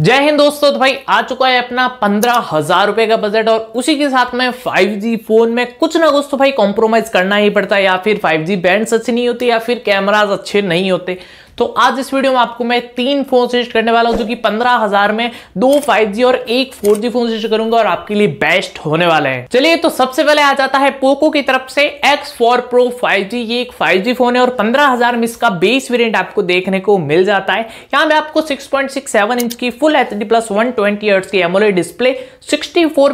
जय हिंद दोस्तों तो भाई आ चुका है अपना पंद्रह हजार रुपए का बजट और उसी के साथ में 5G फोन में कुछ ना कुछ तो भाई कॉम्प्रोमाइज करना ही पड़ता है या फिर 5G बैंड्स अच्छी नहीं होती या फिर कैमराज अच्छे नहीं होते तो आज इस वीडियो में आपको मैं तीन फोन सजेस्ट करने वाला हूं जो कि पंद्रह हजार में दो फाइव जी और एक फोर जी फोन सजेस्ट करूंगा और आपके लिए बेस्ट होने वाले हैं चलिए तो सबसे पहले आ जाता है पोको की तरफ से एक्स प्रो फाइव जी ये एक फाइव जी फोन है और पंद्रह हजार में इसका बेस वेरियंट आपको देखने को मिल जाता है यहाँ में आपको six six point seven inch की full H D plus one twenty की AMOLED display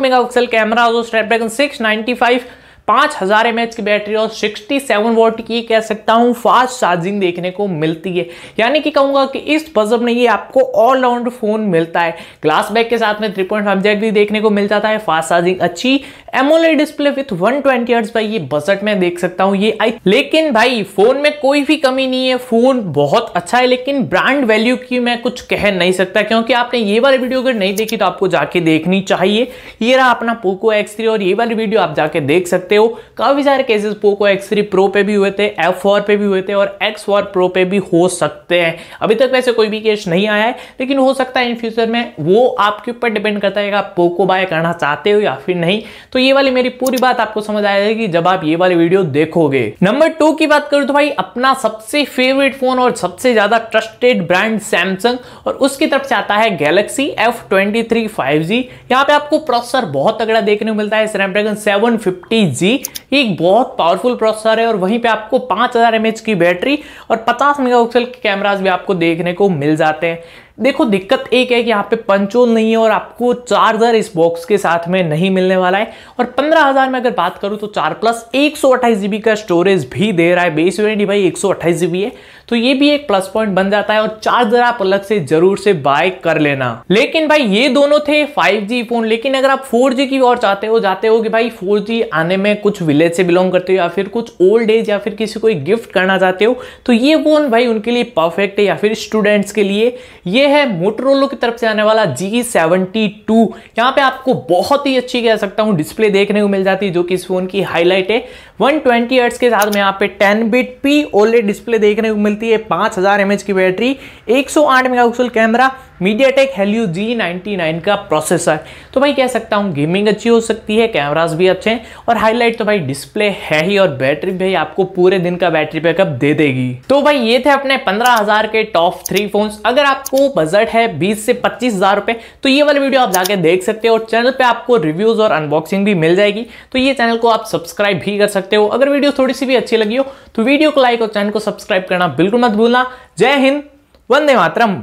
mega pixel camera और स्नैपड्रैगन फाइव पाँच हज़ार एम की बैटरी और 67 वोट की कह सकता हूँ फास्ट चार्जिंग देखने को मिलती है यानी कि कहूँगा कि इस बजब में ये आपको ऑलराउंड फ़ोन मिलता है ग्लास बैग के साथ में थ्री पॉइंट भी देखने को मिल जाता है फास्ट चार्जिंग अच्छी AMOLED display with one twenty भाई ये बजट में देख सकता हूँ ये आई लेकिन भाई फ़ोन में कोई भी कमी नहीं है फ़ोन बहुत अच्छा है लेकिन ब्रांड वैल्यू की मैं कुछ कह नहीं सकता क्योंकि आपने ये वाली वीडियो अगर नहीं देखी तो आपको जाके देखनी चाहिए ये रहा अपना पोको एक्स और ये वाली वीडियो आप जाके देख सकते सकते हो काफ़ी सारे cases Poco X three pro पे भी हुए थे एफ फोर पे भी हुए थे और एक्स फोर प्रो पे भी हो सकते हैं अभी तक वैसे कोई भी केस नहीं आया है लेकिन हो सकता है इन फ्यूचर में वो आपके ऊपर डिपेंड करता है कि आप पोको बाय करना चाहते हो या फिर नहीं तो ये वाली मेरी पूरी बात आपको समझ आ जाएगी जब आप ये वाली वीडियो देखोगे नंबर टू की बात करूं तो भाई अपना सबसे फेवरेट फोन और सबसे ज़्यादा ट्रस्टेड ब्रांड सैमसंग और उसकी तरफ से आता है Galaxy F twenty three five G यहाँ पे आपको प्रोसेसर बहुत तगड़ा देखने को मिलता है स्नैपड्रैगन सेवन फिफ्टी see एक बहुत पावरफुल प्रोसेसर है और वहीं पे आपको 5000 हजार की बैटरी और 50 मेगापिक्सल के कैमरास भी आपको देखने को मिल जाते हैं देखो दिक्कत एक है कि यहाँ पे पंचोल नहीं है और आपको चार्जर इस बॉक्स के साथ में नहीं मिलने वाला है और हज़ार में अगर बात करूँ तो चार प्लस एक सौ अट्ठाईस जीबी का स्टोरेज भी दे रहा है बेस वेरेंटी भाई एक जीबी है तो ये भी एक प्लस पॉइंट बन जाता है और चार्जर आप अलग से जरूर से बाय कर लेना लेकिन भाई ये दोनों थे जी फोन लेकिन अगर आप जी की और चाहते हो जाते हो कि भाई जी आने में कुछ विलेज विलेज से बिलोंग करते हो या फिर कुछ ओल्ड एज या फिर किसी को एक गिफ्ट करना चाहते हो तो ये फ़ोन भाई उनके लिए परफेक्ट है या फिर स्टूडेंट्स के लिए ये है मोटरोलो की तरफ से आने वाला जी सेवेंटी टू यहाँ पे आपको बहुत ही अच्छी कह सकता हूँ डिस्प्ले देखने को मिल जाती है जो कि इस फ़ोन की हाईलाइट है वन ट्वेंटी के साथ में यहाँ पे ten bit P OLED display देखने को मिलती है पाँच हज़ार की बैटरी एक सौ camera MediaTek Helio G का प्रोसेसर तो भाई कह सकता हूँ गेमिंग अच्छी हो सकती है कैमराज भी अच्छे हैं और हाईलाइट तो भाई डिस्प्ले है ही और बैटरी भी आपको पूरे दिन का बैटरी बैकअप दे देगी तो भाई ये थे अपने पंद्रह हजार के टॉप थ्री फोन अगर आपको बजट है बीस से पच्चीस हजार रुपए तो ये वाले वीडियो आप जाके देख सकते हो और चैनल पे आपको रिव्यूज और अनबॉक्सिंग भी मिल जाएगी तो ये चैनल को आप सब्सक्राइब भी कर सकते हो अगर वीडियो थोड़ी सी भी अच्छी लगी हो तो वीडियो को लाइक और चैनल को सब्सक्राइब करना बिल्कुल मत भूलना जय हिंद वंदे मातरम